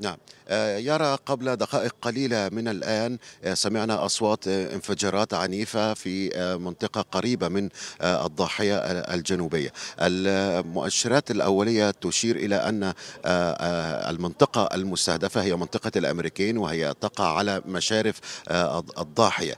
نعم آه، يرى قبل دقائق قليلة من الآن آه، سمعنا أصوات آه، انفجارات عنيفة في منطقة قريبة من الضاحية الجنوبية المؤشرات الأولية تشير إلى أن المنطقة المستهدفة هي منطقة الأمريكيين وهي تقع على مشارف الضاحية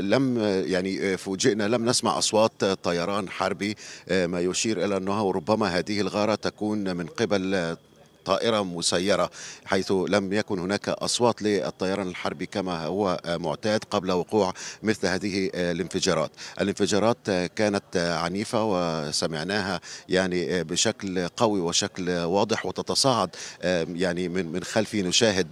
لم يعني فوجئنا لم نسمع أصوات طيران حربي ما يشير إلى أنه ربما هذه الغارة تكون من قبل طائرة مسيرة حيث لم يكن هناك أصوات للطيران الحربي كما هو معتاد قبل وقوع مثل هذه الانفجارات الانفجارات كانت عنيفة وسمعناها يعني بشكل قوي وشكل واضح وتتصاعد يعني من من خلفي نشاهد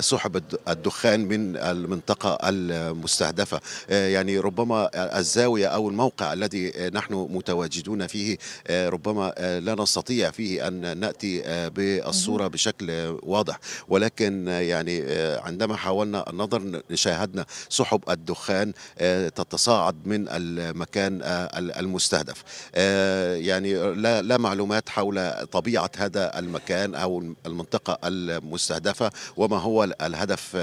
سحب الدخان من المنطقة المستهدفة يعني ربما الزاوية أو الموقع الذي نحن متواجدون فيه ربما لا نستطيع فيه أن نأتي ب الصوره بشكل واضح ولكن يعني آه، عندما حاولنا النظر شاهدنا سحب الدخان آه، تتصاعد من المكان آه، المستهدف يعني لا لا معلومات حول طبيعه هذا المكان او المنطقه المستهدفه وما هو الهدف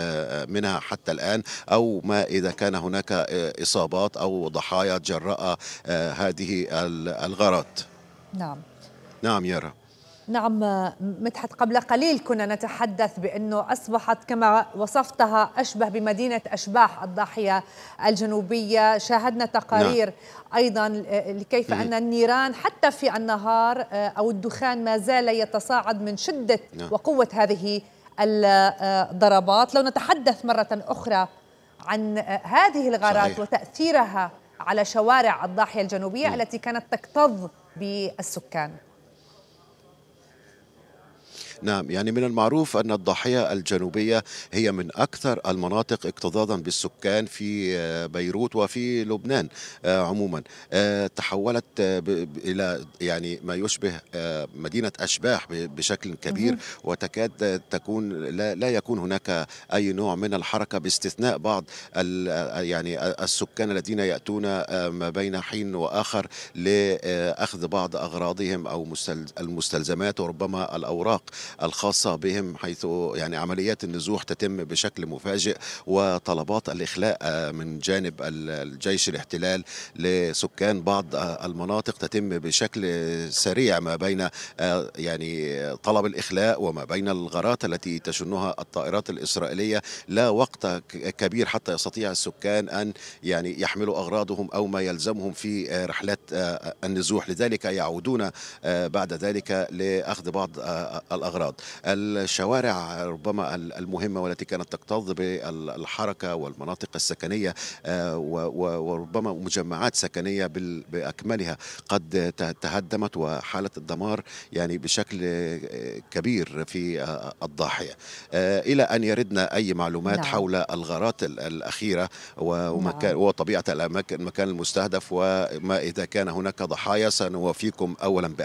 منها حتى الان او ما اذا كان هناك اصابات او ضحايا جراء هذه الغارات نعم نعم يا رب نعم مدحت قبل قليل كنا نتحدث بأنه أصبحت كما وصفتها أشبه بمدينة أشباح الضاحية الجنوبية شاهدنا نعم. تقارير نعم. أيضا آه، لكيف أن النيران حتى في النهار آه، أو الدخان ما زال يتصاعد من شدة نعم. وقوة هذه الضربات آه، لو نتحدث مرة أخرى عن هذه الغارات صحيح. وتأثيرها على شوارع الضاحية الجنوبية التي كانت تكتظ بالسكان نعم يعني من المعروف أن الضاحية الجنوبية هي من أكثر المناطق اكتظاظا بالسكان في آه، بيروت وفي لبنان آه، عموما آه، تحولت إلى يعني ما يشبه مدينة أشباح بشكل كبير وتكاد تكون لا, يكون هناك أي نوع من الحركة باستثناء بعض يعني السكان الذين يأتون ما بين حين وآخر لأخذ بعض أغراضهم أو المستلزمات وربما الأوراق الخاصة بهم حيث يعني عمليات النزوح تتم بشكل مفاجئ وطلبات الإخلاء آه، من جانب الجيش الاحتلال لسكان بعض آه، المناطق تتم بشكل سريع ما بين آه، يعني طلب الإخلاء وما بين الغارات التي تشنها الطائرات الإسرائيلية لا وقت كبير حتى يستطيع السكان أن يعني يحملوا أغراضهم أو ما يلزمهم في رحلات النزوح لذلك يعودون بعد ذلك لأخذ بعض الأغراض الأغراض الشوارع ربما المهمة والتي كانت تكتظ بالحركة والمناطق السكنية آه، وربما مجمعات سكنية بأكملها قد تهدمت وحالة الدمار يعني بشكل كبير في آه، الضاحية آه، إلى أن يردنا أي معلومات نعم. حول الغارات الأخيرة ومكان نعم. وطبيعة الأماكن المكان المستهدف وما إذا كان هناك ضحايا سنوافيكم أولا بأول